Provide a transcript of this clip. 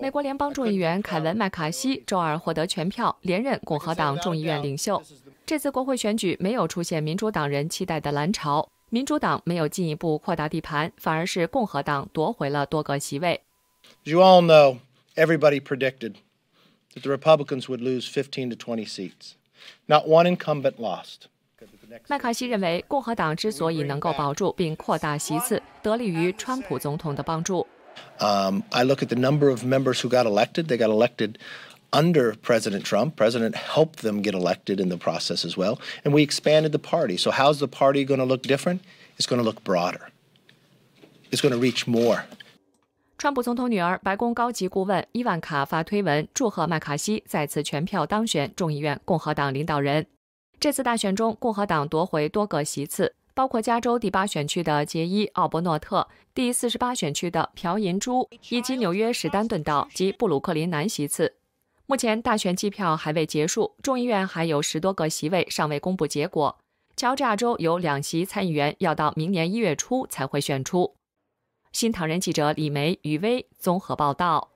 美国联邦众议员凯文·麦卡锡周二获得全票连任共和党众议院领袖。这次国会选举没有出现民主党人期待的蓝潮，民主党没有进一步扩大地盘，反而是共和党夺回了多个席位。You all know, everybody predicted that the Republicans would lose 15 to 20 seats. Not one incumbent lost. 麦卡锡认为，共和党之所以能够保住并扩大席次，得力于川普总统的帮助。Um, I look at the number of members who got elected. They got elected under President Trump. President helped them get elected in the process as well. And we expanded the party. So, how's the party going to look different? It's going to look broader, it's going to reach more. 川普总统女儿、白宫高级顾问伊万卡发推文祝贺麦卡锡再次全票当选众议院共和党领导人。这次大选中，共和党夺回多个席次，包括加州第八选区的杰伊·奥伯诺特、第四十八选区的朴银珠，以及纽约史丹顿道及布鲁克林南席次。目前大选计票还未结束，众议院还有十多个席位尚未公布结果。乔治亚州有两席参议员要到明年一月初才会选出。新唐人记者李梅、余威综合报道。